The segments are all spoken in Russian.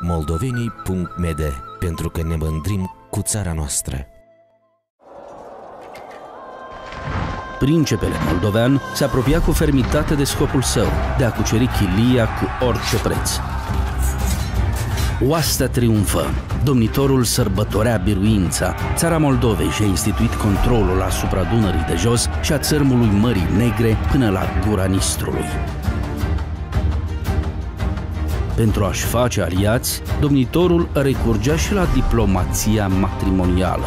moldovenii.md pentru că ne mândrim cu țara noastră. Principele moldovean se apropia cu fermitate de scopul său, de a cuceri chilia cu orice preț. Oastea triumfă. Domnitorul sărbătorea biruința. Țara Moldovei și-a instituit controlul asupra Dunării de jos și a țărmului Mării Negre până la gura Nistrului. Pentru a-și face aliați, domnitorul recurgea și la diplomația matrimonială.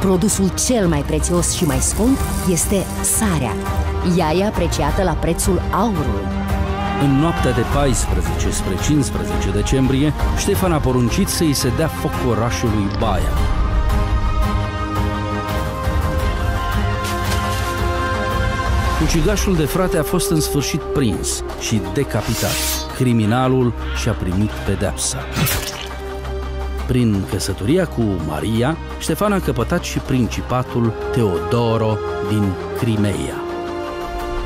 Produsul cel mai prețios și mai scump este sarea. Ea e apreciată la prețul aurului. În noaptea de 14 spre 15 decembrie, Ștefan a poruncit să-i se dea foc orașului Baia. Ucigașul de frate a fost în sfârșit prins și decapitat criminalul și-a primit pedepsa. Prin căsătoria cu Maria, Ștefan a căpătat și principatul Teodoro din Crimeia.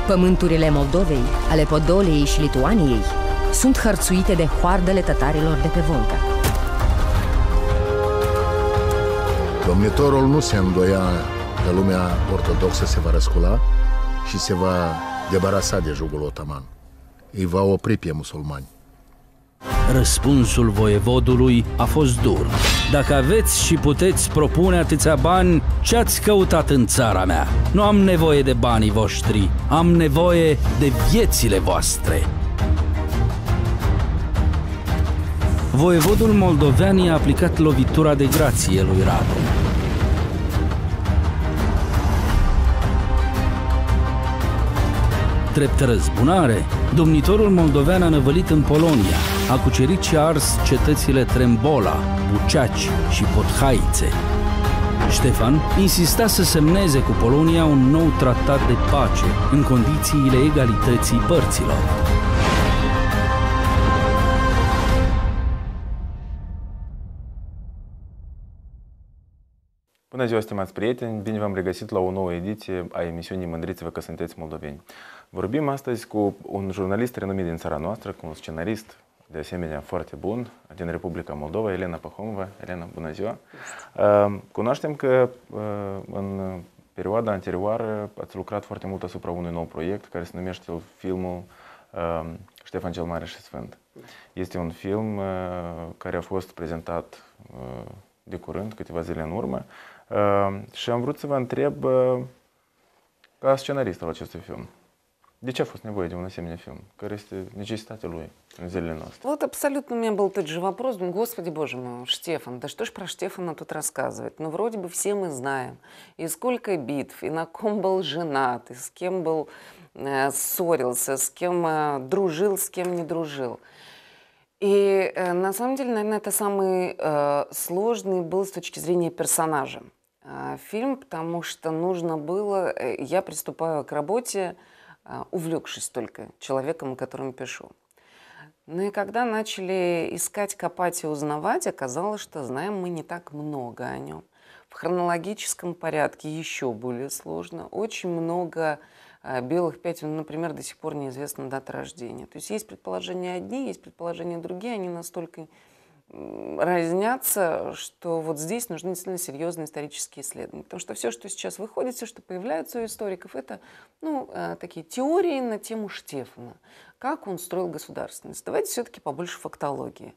Pământurile Moldovei, ale Podolei și Lituaniei sunt hărțuite de hoardele tătarilor de pe Volga. Domnitorul nu se îndoia că lumea ortodoxă se va răscula și se va debarasa de jugul otoman îi va opri pe musulmani. Răspunsul voievodului a fost dur. Dacă aveți și puteți propune atâția bani, ce ați căutat în țara mea? Nu am nevoie de banii voștri, am nevoie de viețile voastre. Voievodul moldovean i-a aplicat lovitura de grație lui Radu. Trept răzbunare, Domnitorul moldovean a năvălit în Polonia, a cucerit și a ars cetățile Trembola, Buceaci și Podhaițe. Ștefan insista să semneze cu Polonia un nou tratat de pace în condițiile egalității părților. Bună ziua, stimați prieteni! Bine v-am regăsit la o nouă ediție a emisiunii Mândriți-vă că sunteți moldoveni. Vorbim astăzi cu un jurnalist renumit din țara noastră, cu un scenarist de asemenea foarte bun din Republica Moldova, Elena Pahomova. Elena, bună ziua! Uh, cunoaștem că uh, în perioada anterioară ați lucrat foarte mult asupra unui nou proiect care se numește filmul uh, Ștefan cel Mare și Sfânt. Este un film care a fost prezentat de curând, câteva zile în urmă, Și am vrut să vă întreb, ca scenarist al acestui film, de ce a fost nevoie de un asemenea film? Care este necesitatea lui în зеленый ност. Вот абсолютно у меня был тот же вопрос. Думаю, Господи, боже мой, Штефан, да что ж про Штефана тут рассказывать? Ну, вроде бы все мы знаем, и сколько битв, и на ком был женат, и с кем был э, ссорился, с кем э, дружил, с кем не дружил. И э, на самом деле, наверное, это самый э, сложный был с точки зрения персонажа. А, фильм, потому что нужно было... Э, я приступаю к работе, а, увлекшись только человеком, о котором пишу. Ну и когда начали искать, копать и узнавать, оказалось, что знаем мы не так много о нем. В хронологическом порядке еще более сложно. Очень много а, белых пятен, ну, например, до сих пор неизвестна дата рождения. То есть есть предположения одни, есть предположения другие, они настолько разнятся, что вот здесь нужны действительно серьезные исторические исследования. Потому что все, что сейчас выходит, все, что появляется у историков, это ну, э, такие теории на тему Штефана. Как он строил государственность. Давайте все-таки побольше фактологии.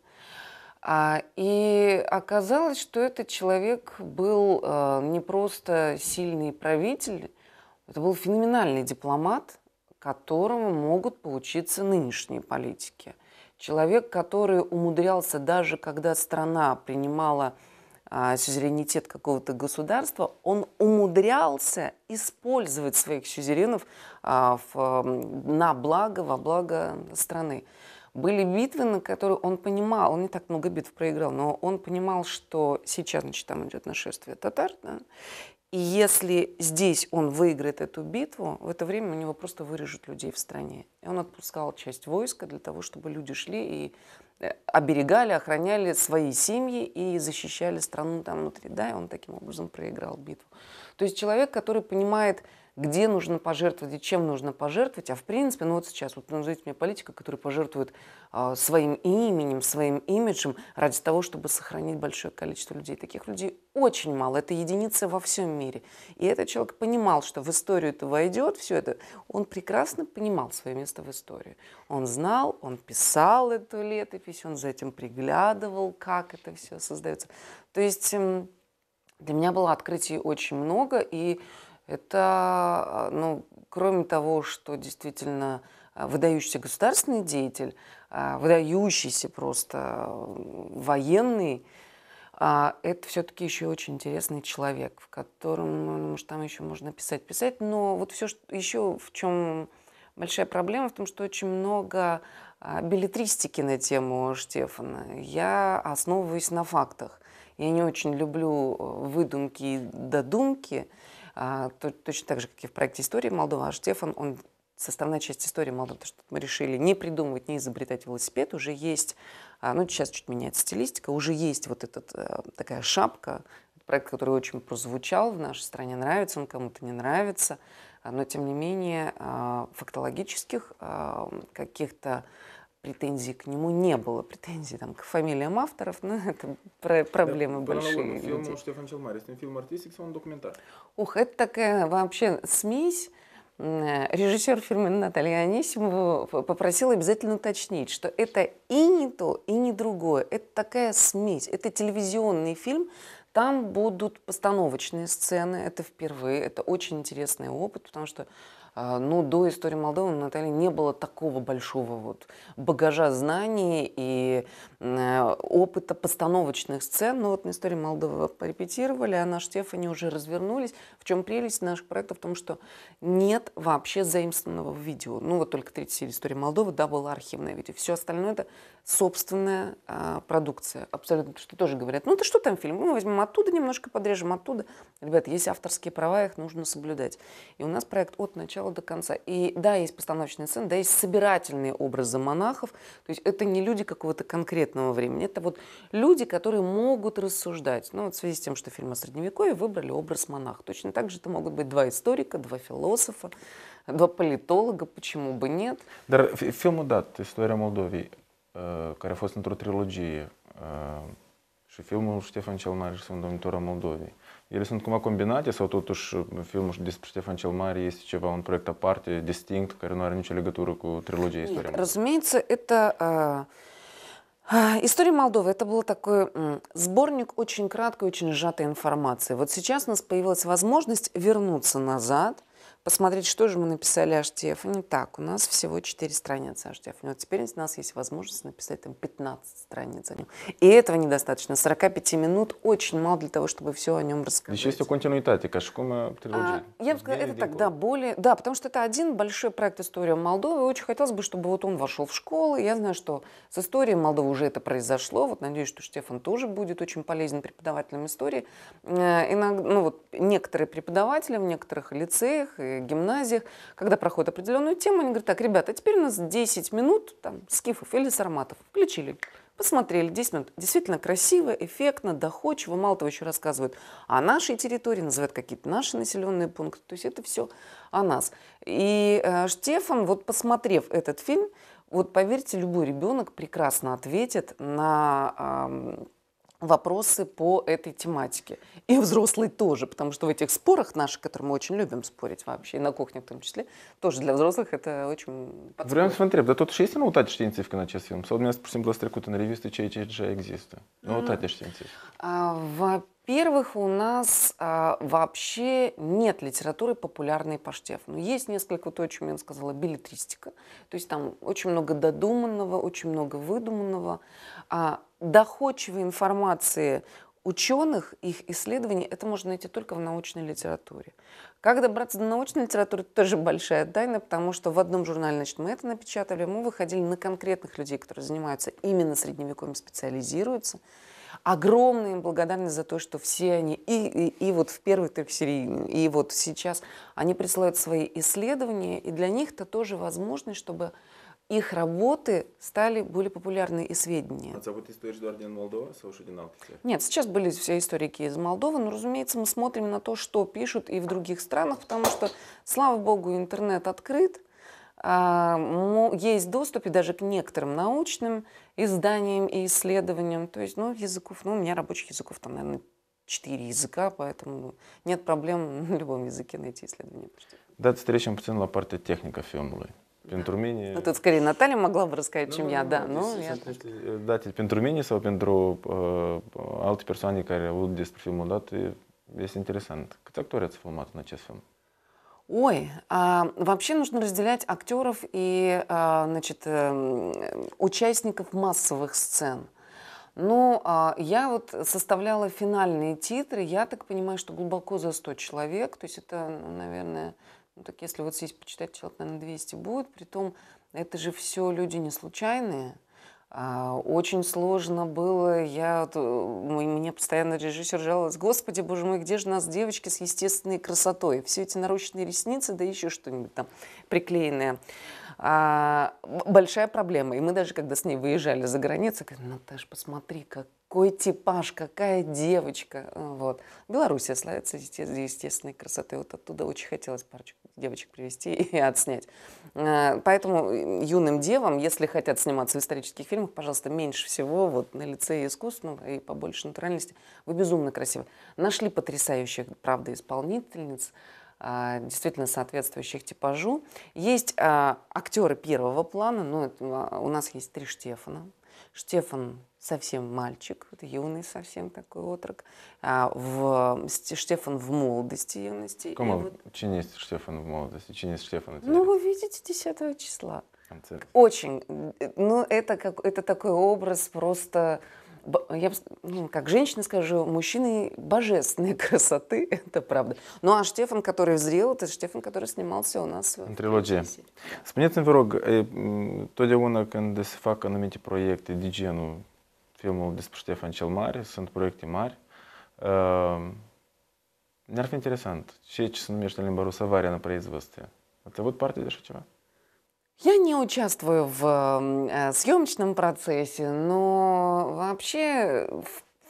А, и оказалось, что этот человек был э, не просто сильный правитель, это был феноменальный дипломат, которому могут поучиться нынешние политики – человек, который умудрялся даже когда страна принимала а, сюзеренитет какого-то государства, он умудрялся использовать своих сюзеренов а, в, на благо, во благо страны. Были битвы, на которые он понимал, он не так много битв проиграл, но он понимал, что сейчас, значит, там идет нашествие татар, да, и если здесь он выиграет эту битву, в это время у него просто вырежут людей в стране. И он отпускал часть войска для того, чтобы люди шли и э, оберегали, охраняли свои семьи и защищали страну там внутри. Да, и он таким образом проиграл битву. То есть человек, который понимает, где нужно пожертвовать и чем нужно пожертвовать. А в принципе, ну вот сейчас, вот ну, назовите мне политика, которая пожертвует э, своим именем, своим имиджем ради того, чтобы сохранить большое количество людей. Таких людей очень мало, это единицы во всем мире. И этот человек понимал, что в историю это войдет, все это. Он прекрасно понимал свое место в истории. Он знал, он писал эту летопись, он за этим приглядывал, как это все создается. То есть... Эм, для меня было открытий очень много, и это, а, ну, кроме того, что действительно а, выдающийся государственный деятель, а, выдающийся просто военный, это все-таки еще очень интересный человек, в котором, ну, ну, может, там еще можно писать, писать, но вот все, что еще в чем большая проблема, в том, что очень много билетристики на тему Штефана. Я основываюсь на фактах. Я не очень люблю э, выдумки и додумки. А, точно так же, как и в проекте «Истории Молдова», а Штефан, он составная часть истории Молдовы, то, что мы решили не придумывать, не изобретать велосипед, уже есть, а, ну, сейчас чуть меняется стилистика, уже есть вот эта э, такая шапка, проект, который очень прозвучал в нашей стране, нравится он кому-то, не нравится, а, но, тем не менее, фактологических каких-то претензий к нему не было, претензий там, к фамилиям авторов, но ну, это про проблемы да, большие. Фильм Штефан Челмарис, фильм «Артистик», он документар. Ух, это такая вообще смесь. Э, Режиссер фильма Наталья Анисимова попросила обязательно уточнить, что это и не то, и не другое. Это такая смесь. Это телевизионный фильм, там будут постановочные сцены, это впервые, это очень интересный опыт, потому что а, Но ну, до истории Молдовы у Натальи не было такого большого вот багажа знаний и э, опыта постановочных сцен. Но ну, вот на истории Молдовы порепетировали, а наш Стефани уже развернулись. В чем прелесть наших проектов? В том, что нет вообще заимствованного видео. Ну вот только третья серия истории Молдовы, да, была архивное видео. Все остальное это собственная а, продукция. Абсолютно, что тоже говорят, ну это что там фильм, мы возьмем оттуда немножко, подрежем оттуда. Ребята, есть авторские права, их нужно соблюдать. И у нас проект от начала до конца. И да, есть постановочные сцены, да, есть собирательные образы монахов. То есть это не люди какого-то конкретного времени, это вот люди, которые могут рассуждать. Ну вот в связи с тем, что фильм о Средневековье, выбрали образ монаха. Точно так же это могут быть два историка, два философа, два политолога, почему бы нет. Фільму, да, історія Молдовії care a fost într-o trilogie și filmul Ștefan cel Mare și Sfântul Domnitor al Moldovei. Ele sunt cumva combinate sau totuși filmul despre Ștefan cel Mare este ceva, un proiect aparte, distinct, care nu are nicio legătură cu трилогией истории Молдовы? Разумеется, это... Э, история Молдовы – это был такой э, сборник очень краткой, очень сжатой информации. Вот сейчас у нас появилась возможность вернуться назад посмотреть, что же мы написали HTF. Не так, у нас всего 4 страницы HTF. Ну, вот теперь у нас есть возможность написать там 15 страниц о нем. И этого недостаточно. 45 минут очень мало для того, чтобы все о нем рассказать. Здесь есть у континуитате, кашкома трилогия. А, я бы сказала, это тогда более... Да, потому что это один большой проект «История Молдовы». Очень хотелось бы, чтобы вот он вошел в школу. Я знаю, что с историей Молдовы уже это произошло. Вот надеюсь, что Штефан тоже будет очень полезен преподавателям истории. Э, иногда, ну вот, некоторые преподаватели в некоторых лицеях и гимназиях, когда проходит определенную тему, они говорят, так, ребята, а теперь у нас 10 минут там, скифов или сарматов. Включили, посмотрели 10 минут. Действительно красиво, эффектно, доходчиво, мало того, еще рассказывают о нашей территории, называют какие-то наши населенные пункты. То есть это все о нас. И э, Штефан, вот посмотрев этот фильм, вот поверьте, любой ребенок прекрасно ответит на... Э, вопросы по этой тематике. И взрослые тоже, потому что в этих спорах наших, которые мы очень любим спорить вообще, и на кухне в том числе, тоже для взрослых это очень подходит. Vreau să vă întreb, dar totuși este noutate științifică în acest film? Sau dumneavoastră pur și на ați trecut чей revistă ceea ce deja există? Noutate științifică. Во-первых, у нас а, вообще нет литературы популярной по но ну, Есть несколько, то, о чем я сказала, билетристика. То есть там очень много додуманного, очень много выдуманного. А доходчивой информации ученых, их исследований, это можно найти только в научной литературе. Как добраться до научной литературы, тоже большая тайна, потому что в одном журнале, значит, мы это напечатали, мы выходили на конкретных людей, которые занимаются именно средневековьем, специализируются. Огромная им благодарность за то, что все они, и, и, и вот в первой трехсерии, и вот сейчас, они присылают свои исследования, и для них это тоже возможность, чтобы их работы стали более популярны и сведения. А вот история Эдуардина Молдова, Нет, сейчас были все историки из Молдовы, но, разумеется, мы смотрим на то, что пишут и в других странах, потому что, слава богу, интернет открыт, а, есть доступ и даже к некоторым научным изданиям и исследованиям. То есть, ну, языков, ну, у меня рабочих языков там, наверное, четыре языка, поэтому нет проблем на любом языке найти исследования. Да, встречам пацан лапарте техника фирмулы. Pentru mine... Ну, тут скорее Наталья могла бы рассказать, чем eu, da. Nu? Iată. Da, pentru mine sau pentru uh, alte persoane care au despre filmul dat, este интересant. Câți actori ați filmat în acest film? Ой, а, вообще нужно разделять актеров и а, значит, эм, участников массовых сцен. Но ну, а, я вот составляла финальные титры, я так понимаю, что глубоко за 100 человек, то есть это, ну, наверное, ну, так если вот сесть почитать, человек, наверное, 200 будет. Притом это же все люди не случайные. А, очень сложно было. Я, э, мне постоянно режиссер жаловался, господи, боже мой, где же нас девочки с естественной красотой? Все эти наручные ресницы, да еще что-нибудь там приклеенное. А, большая проблема. И мы даже, когда с ней выезжали за границу, говорили, Наташ, посмотри, какой типаж, какая девочка. Вот. Белоруссия славится естественной красотой. Вот оттуда очень хотелось парочку девочек привести и отснять. Э, поэтому э, юным девам, если хотят сниматься в исторических фильмах, пожалуйста, меньше всего вот на лице и и побольше натуральности. Вы безумно красивы. Нашли потрясающих, правда, исполнительниц, э, действительно соответствующих типажу. Есть актеры первого плана, но у нас есть три Штефана. Штефан совсем мальчик, юный совсем такой отрок. А в, Штефан в молодости юности. Кому вот... чи Штефан в молодости, чи не Штефан? Ну, вы видите 10 числа. Концерт. Очень. Ну, это, как, это такой образ просто я ну, как женщина скажу, мужчины божественной красоты, это правда. Ну а Штефан, который взрел, это Штефан, который снимался у нас в трилогии. Спонятен вирог, э, тоді вона кандесифака на міті проєкти діджену filmul despre Ștefan cel Mare, sunt proiecte mari. Ne-ar fi interesant. Ce, ce se numește în limba rusă avarea на производстве? Ați avut parte de așa ceva? Я не участвую в э, съемочном процессе, но вообще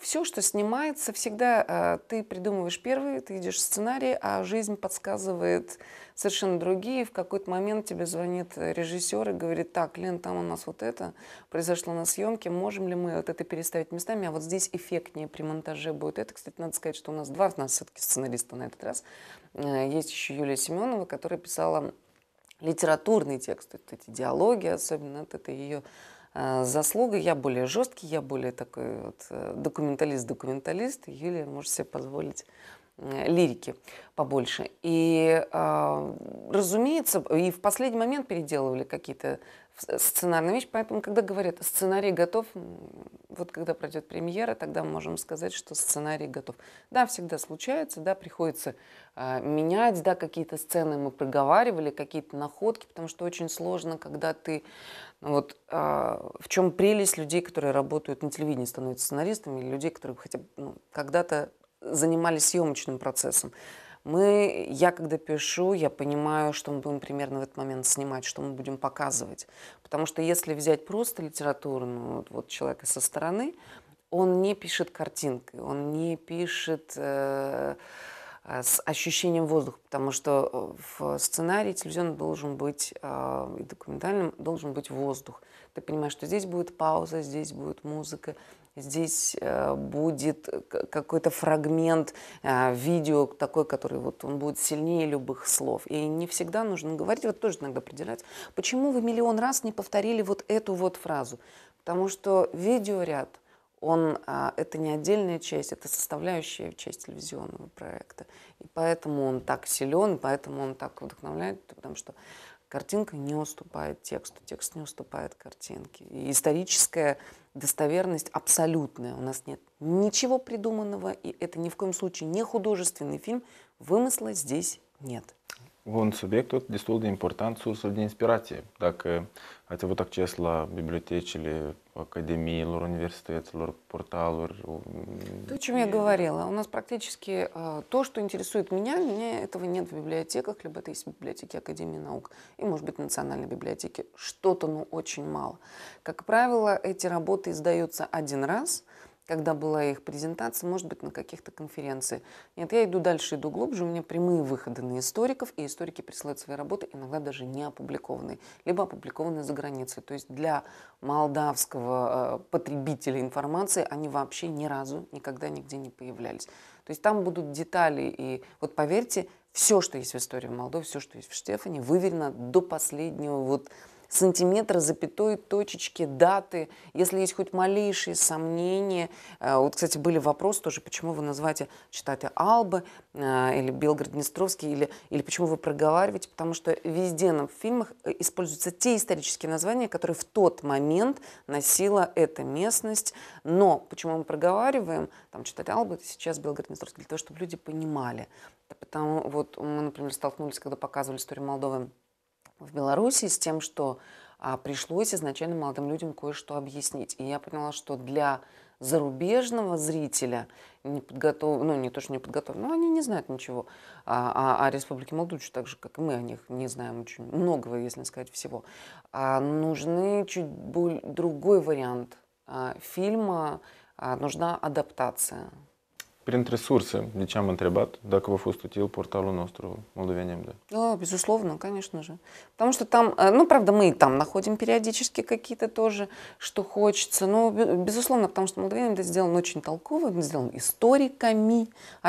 все, что снимается, всегда э, ты придумываешь первый, ты идешь в сценарий, а жизнь подсказывает совершенно другие. В какой-то момент тебе звонит режиссер и говорит, так, Лен, там у нас вот это произошло на съемке, можем ли мы вот это переставить местами, а вот здесь эффектнее при монтаже будет. Это, кстати, надо сказать, что у нас два, у нас все-таки сценариста на этот раз. Э, есть еще Юлия Семенова, которая писала литературный текст, вот эти диалоги, особенно вот это ее э, заслуга. Я более жесткий, я более такой вот э, документалист-документалист. Юлия может себе позволить Э, лирики побольше. И, э, разумеется, и в последний момент переделывали какие-то э, сценарные вещи, поэтому, когда говорят, сценарий готов, вот когда пройдет премьера, тогда мы можем сказать, что сценарий готов. Да, всегда случается, да, приходится менять, да, какие-то сцены мы проговаривали, какие-то находки, потому что очень сложно, когда ты, ну вот, в чем прелесть людей, которые работают на телевидении, становятся сценаристами, или людей, которые хотя бы ну, когда-то занимались съемочным процессом. Мы, я когда пишу, я понимаю, что мы будем примерно в этот момент снимать, что мы будем показывать. Потому что если взять просто литературную вот, вот человека со стороны, он не пишет картинкой, он не пишет э, э с ощущением воздуха, потому что э, в сценарии телевизион должен быть, э, и документальным должен быть воздух. Ты понимаешь, что здесь будет пауза, здесь будет музыка, здесь э, будет какой-то фрагмент э, видео такой, который вот он будет сильнее любых слов. И не всегда нужно говорить, вот тоже иногда определять, почему вы миллион раз не повторили вот эту вот фразу. Потому что видеоряд, он, э, это не отдельная часть, это составляющая часть телевизионного проекта. И поэтому он так силен, поэтому он так вдохновляет, потому что картинка не уступает тексту, текст не уступает картинке. И историческая достоверность абсолютная. У нас нет ничего придуманного, и это ни в коем случае не художественный фильм. Вымысла здесь нет un subiect tot destul de important, sursă de inspirație. Dacă ați avut acces la библиотечile академиilor, университетilor, порталuri... То, о чем я говорила. У нас практически а, то, что интересует меня, мне этого нет в библиотеках, либо это есть в библиотеке Академии наук и, может быть, Национальной библиотеки. Что-то, ну, очень мало. Как правило, эти работы издаются один раз, когда была их презентация, может быть, на каких-то конференциях. Нет, я иду дальше, иду глубже, у меня прямые выходы на историков, и историки присылают свои работы, иногда даже не опубликованные, либо опубликованные за границей. То есть для молдавского э, потребителя информации они вообще ни разу никогда нигде не появлялись. То есть там будут детали, и вот поверьте, все, что есть в истории в Молдове, все, что есть в Штефане, выверено до последнего вот сантиметра, запятой, точечки, даты, если есть хоть малейшие сомнения. Э, вот, кстати, были вопросы тоже, почему вы называете читаты Албы э, или Белгород-Днестровский, или, или почему вы проговариваете, потому что везде нам в фильмах э, используются те исторические названия, которые в тот момент носила эта местность. Но почему мы проговариваем, там читать Албы, это сейчас Белгород-Днестровский, для того, чтобы люди понимали. потому вот мы, например, столкнулись, когда показывали историю Молдовы, в Беларуси с тем, что а, пришлось изначально молодым людям кое-что объяснить. И я поняла, что для зарубежного зрителя, не подготов... ну не то, что не подготовлен, но ну, они не знают ничего а, а, о Республике Молдучу, так же, как и мы о них не знаем очень многого, если сказать всего. А, нужны чуть более другой вариант а, фильма, а, нужна адаптация. Printre surse, de ce am întrebat, dacă v-a fost util portalul Да, безусловно, конечно же. Потому что там, э, ну, правда, мы и там находим периодически какие-то тоже, что хочется. Но, безусловно, потому что Молдовия МД сделан очень толково, он сделан историками,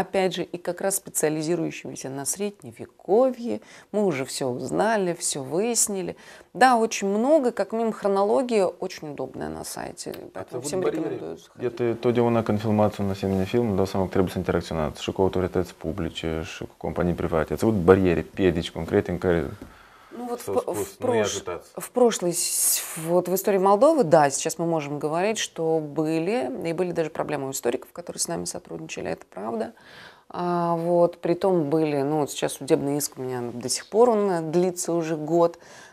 опять же, и как раз специализирующимися на Средневековье. Мы уже все узнали, все выяснили. Да, очень много, как минимум, хронология очень удобная на сайте. Поэтому всем рекомендую. Это то, где он на конфирмацию на семье фильм, до самого trebuie să interacționați și cu autorități publice și cu companii private. Ați avut bariere, piedici concrete în care Ну вот в, ну в, прошлой, вот в истории Молдовы, да, сейчас мы можем говорить, что были, и были даже проблемы у историков, которые с нами сотрудничали, это правда. А, вот, притом были, ну вот сейчас судебный иск у меня до сих пор, он э, длится уже год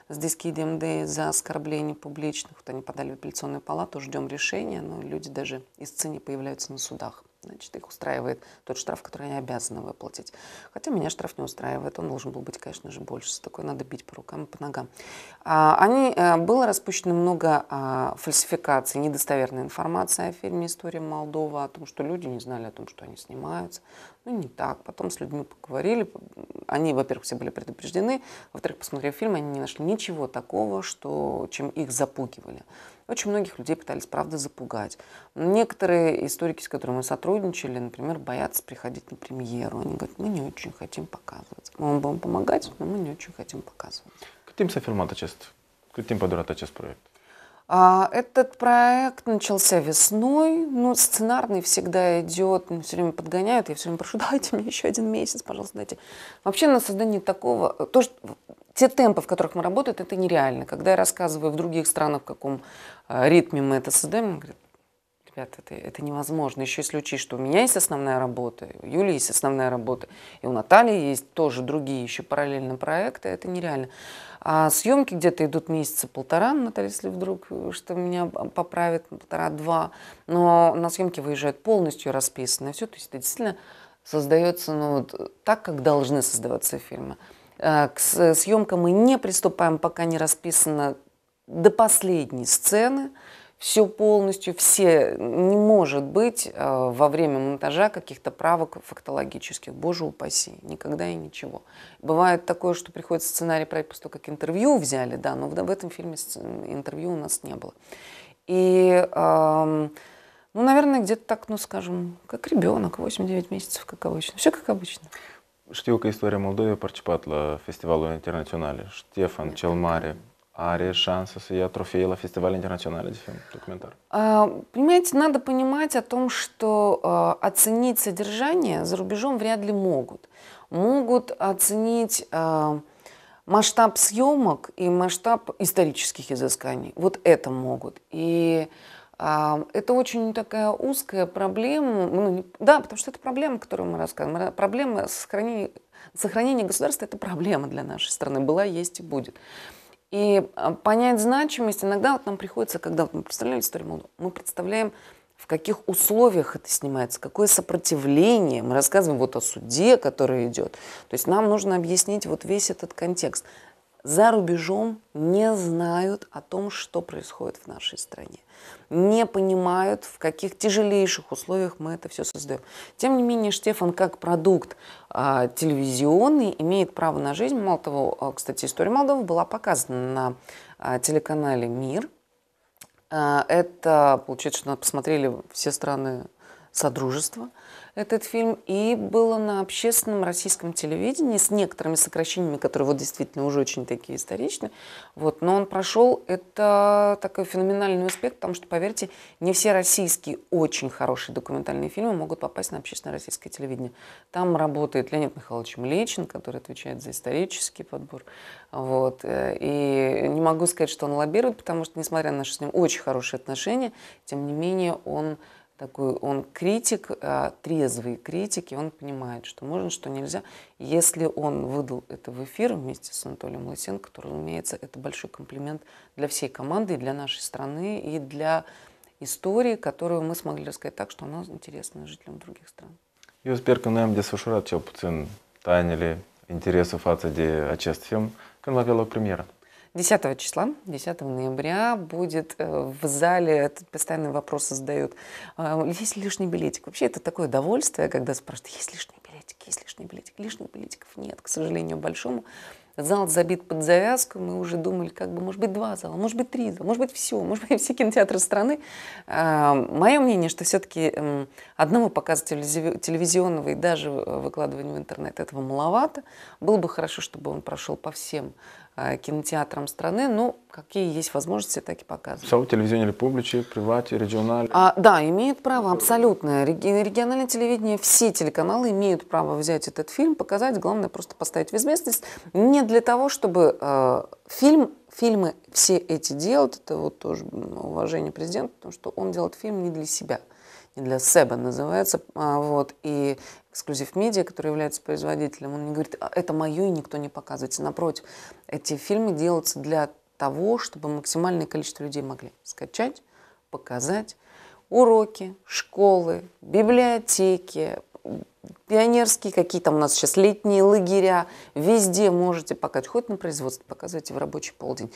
с диски ДМД за оскорбление публичных. Вот они подали в апелляционную палату, ждем решения, но люди даже из не появляются на судах. Значит, их устраивает тот штраф, который они обязаны выплатить. Хотя меня штраф не устраивает, он должен был быть, конечно же, больше. За такое надо бить по рукам и по ногам. А, они, э, было распущено много а, фальсификаций, недостоверной информации о фильме «История Молдова», о том, что люди не знали о том, что они снимаются. Ну, не так. Потом с людьми поговорили. Они, во-первых, все были предупреждены. Во-вторых, посмотрев фильм, они не нашли ничего такого, что, чем их запугивали. Очень многих людей пытались, правда, запугать. Некоторые историки, с которыми мы сотрудничали, например, боятся приходить на премьеру. Они говорят, мы не очень хотим показывать. Мы вам будем помогать, но мы не очень хотим показывать. Каким со фильма Каким подурата сейчас проект? А, этот проект начался весной. Ну, сценарный всегда идет, все время подгоняют. Я все время прошу, дайте мне еще один месяц, пожалуйста, дайте. Вообще на создание такого... То, что, те темпы, в которых мы работаем, это нереально. Когда я рассказываю в других странах, в каком а, ритме мы это создаем, говорят, ребята, это, это невозможно. Еще если учесть, что у меня есть основная работа, у Юли есть основная работа, и у Натальи есть тоже другие еще параллельно проекты, это нереально. А съемки где-то идут месяца полтора, Наталья, если вдруг что меня поправит, полтора-два. Но на съемки выезжают полностью расписанное все, то есть это действительно создается ну, вот, так, как должны создаваться фильмы. Э, к э, съемкам мы не приступаем, пока не расписано до последней сцены. Все полностью, все не может быть э, во время монтажа каких-то правок фактологических. Боже упаси, никогда и ничего. Бывает такое, что приходится сценарий проект после того, как интервью взяли, да, но в, этом фильме интервью у нас не было. И, э, ну, наверное, где-то так, ну, скажем, как ребенок, 8-9 месяцев, как обычно. Все как обычно. Știu că istoria Moldovei a participat la festivalul internaționale. Ștefan cel Mare are шансы să ia трофей la фестивале internaționale de film документар? А, понимаете, надо понимать о том, что а, оценить содержание за рубежом вряд ли могут. Могут оценить а, масштаб съемок и масштаб исторических изысканий. Вот это могут. И а, это очень такая узкая проблема. Ну, да, потому что это проблема, которую мы рассказываем. Проблема сохранения, сохранения государства – это проблема для нашей страны. Была, есть и будет. И а, понять значимость иногда вот нам приходится, когда вот мы представляем историю Молдовы, мы представляем, в каких условиях это снимается, какое сопротивление. Мы рассказываем вот о суде, который идет. То есть нам нужно объяснить вот весь этот контекст – за рубежом не знают о том, что происходит в нашей стране, не понимают, в каких тяжелейших условиях мы это все создаем. Тем не менее, Штефан как продукт э, телевизионный имеет право на жизнь. Мало того, а, кстати, история Молдовы была показана на э, телеканале «Мир». Э, это, получается, что посмотрели все страны Содружества – этот фильм, и было на общественном российском телевидении с некоторыми сокращениями, которые вот действительно уже очень такие историчны. Вот, но он прошел, это такой феноменальный успех, потому что, поверьте, не все российские очень хорошие документальные фильмы могут попасть на общественное российское телевидение. Там работает Леонид Михайлович Млечин, который отвечает за исторический подбор. Вот, э, и не могу сказать, что он лоббирует, потому что, несмотря на наши с ним очень хорошие отношения, тем не менее он такой, он критик, а, трезвый критик, и он понимает, что можно, что нельзя. Если он выдал это в эфир вместе с Анатолием Лысенко, то, разумеется, это большой комплимент для всей команды, и для нашей страны, и для истории, которую мы смогли рассказать так, что она интересна жителям других стран. Jūs pērkamajam desušurāt jau puțin tainele interesu față de acest film când va avea loc premiera. 10 числа, 10 ноября, будет э, в зале, тут постоянные вопросы задают, э, есть ли лишний билетик? Вообще это такое удовольствие, когда спрашивают, есть лишний билетик, есть лишний билетик? Лишних билетиков нет, к сожалению, большому. Зал забит под завязку, мы уже думали, как бы, может быть, два зала, может быть, три зала, может быть, все, может быть, все кинотеатры страны. А, Мое мнение, что все-таки эм, одного показа телевизионного и даже э, выкладывания в интернет этого маловато. Было бы хорошо, чтобы он прошел по всем Э, кинотеатрам страны, ну, какие есть возможности, так и показывают. Сау телевизионные публичи, привати, региональные? А, да, имеет право абсолютно региональное телевидение, все телеканалы имеют право взять этот фильм, показать, главное просто поставить в известность. Не для того, чтобы э, фильм, фильмы все эти делают, это вот тоже уважение президента, потому что он делает фильм не для себя не для себя называется, а, вот, и эксклюзив медиа, который является производителем, он не говорит, «А, это мое и никто не показывает. Напротив, эти фильмы делаются для того, чтобы максимальное количество людей могли скачать, показать уроки, школы, библиотеки, пионерские, какие там у нас сейчас летние лагеря, везде можете показать, хоть на производстве показывайте в рабочий полдень.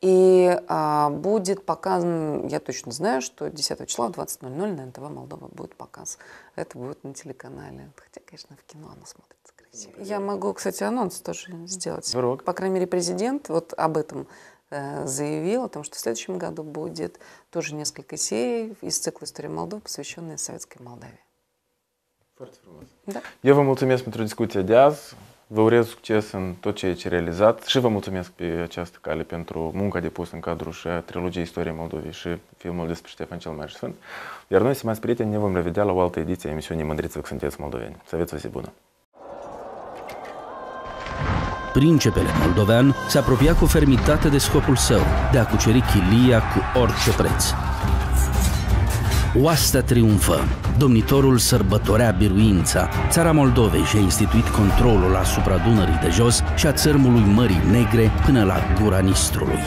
И а, будет показан, я точно знаю, что 10 числа в 20.00 на НТВ Молдова будет показ. Это будет на телеканале. Хотя, конечно, в кино оно смотрится красиво. Я могу, кстати, анонс тоже сделать. Здоров. По крайней мере, президент вот об этом э, заявил о том, что в следующем году будет тоже несколько серий из цикла «История Молдовы», посвященные Советской Молдавии. Foarte frumos. Da. Eu vă mulțumesc pentru discuția de azi. Vă urez succes în tot ceea ce realizat și vă mulțumesc pe această cale pentru munca depusă în cadrul și a trilogiei Istoriei Moldovei și filmul despre Ștefan cel Mare Sfânt. Iar noi, stimați prieteni, ne vom revedea la o altă ediție a emisiunii mândriți că sunteți moldoveni. Să aveți o zi bună! Principele moldovean se apropia cu fermitate de scopul său, de a cuceri chilia cu orice preț. Oastea triumfă. Domnitorul sărbătorea biruința. Țara Moldovei și-a instituit controlul asupra Dunării de jos și a țărmului Mării Negre până la gura Nistrului.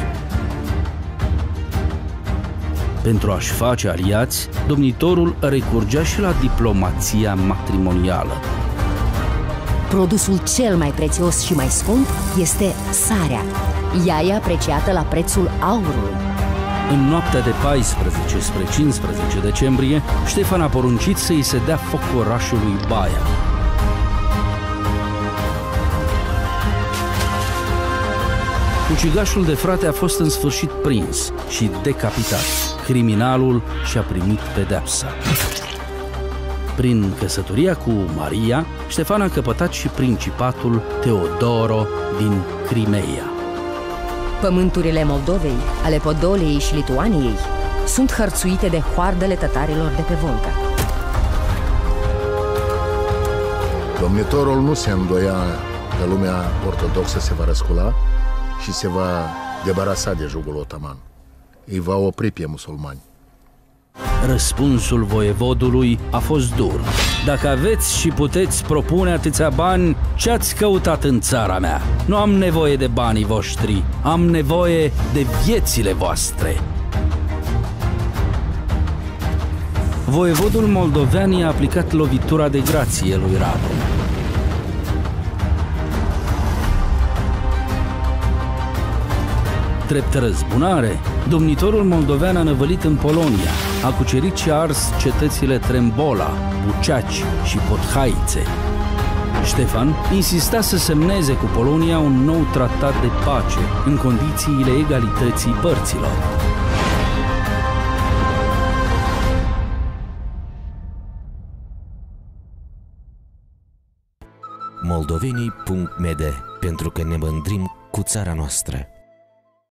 Pentru a-și face aliați, domnitorul recurgea și la diplomația matrimonială. Produsul cel mai prețios și mai scump este sarea, ea e apreciată la prețul aurului. În noaptea de 14 spre 15 decembrie, Ștefan a poruncit să-i se dea foc orașului Baia. Ucigașul de frate a fost în sfârșit prins și decapitat. Criminalul și-a primit pedepsa. Prin căsătoria cu Maria, Ștefan a căpătat și principatul Teodoro din Crimea. Pământurile Moldovei, ale Podolei și Lituaniei sunt hărțuite de hoardele tătarilor de pe Volga. Domnitorul nu se îndoia că lumea ortodoxă se va răscula și se va debarasa de jugul otoman. Îi va opri pe musulmani. Răspunsul voievodului a fost dur. Dacă aveți și puteți propune atâția bani, ce ați căutat în țara mea? Nu am nevoie de banii voștri, am nevoie de viețile voastre. Voievodul moldovean i-a aplicat lovitura de grație lui Radu. Trept răzbunare, Domnitorul moldovean a năvălit în Polonia, a cucerit și a ars cetățile Trembola, Buceaci și Podhaițe. Ștefan insista să semneze cu Polonia un nou tratat de pace în condițiile egalității părților. moldovenii.md pentru că ne mândrim cu țara noastră.